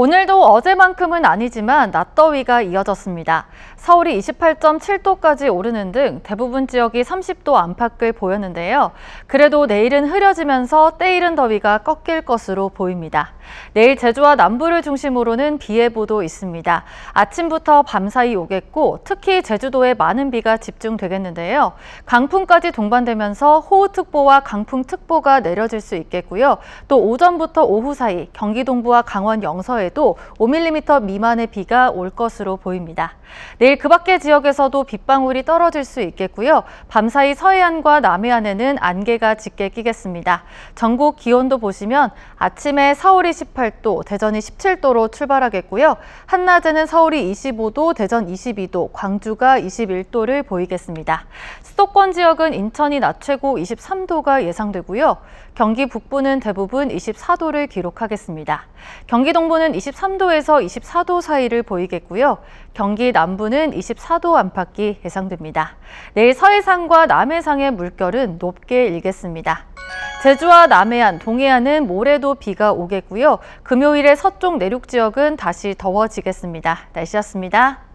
오늘도 어제만큼은 아니지만 낮더위가 이어졌습니다. 서울이 28.7도까지 오르는 등 대부분 지역이 30도 안팎을 보였는데요. 그래도 내일은 흐려지면서 때이른 더위가 꺾일 것으로 보입니다. 내일 제주와 남부를 중심으로는 비 예보도 있습니다. 아침부터 밤사이 오겠고 특히 제주도에 많은 비가 집중되겠는데요. 강풍까지 동반되면서 호우특보와 강풍특보가 내려질 수 있겠고요. 또 오전부터 오후 사이 경기 동부와 강원 영서에 지역에도 5mm 미만의 비가 올 것으로 보입니다. 내일 그 밖의 지역에서도 빗방울이 떨어질 수 있겠고요. 밤사이 서해안과 남해안에는 안개가 짙게 끼겠습니다. 전국 기온도 보시면 아침에 서울이 18도, 대전이 17도로 출발하겠고요. 한낮에는 서울이 25도, 대전 22도, 광주가 21도를 보이겠습니다. 수도권 지역은 인천이 낮 최고 23도가 예상되고요. 경기 북부는 대부분 24도를 기록하겠습니다. 경기 동부는 23도에서 24도 사이를 보이겠고요. 경기 남부는 24도 안팎이 예상됩니다. 내일 서해상과 남해상의 물결은 높게 일겠습니다. 제주와 남해안, 동해안은 모레도 비가 오겠고요. 금요일에 서쪽 내륙 지역은 다시 더워지겠습니다. 날씨였습니다.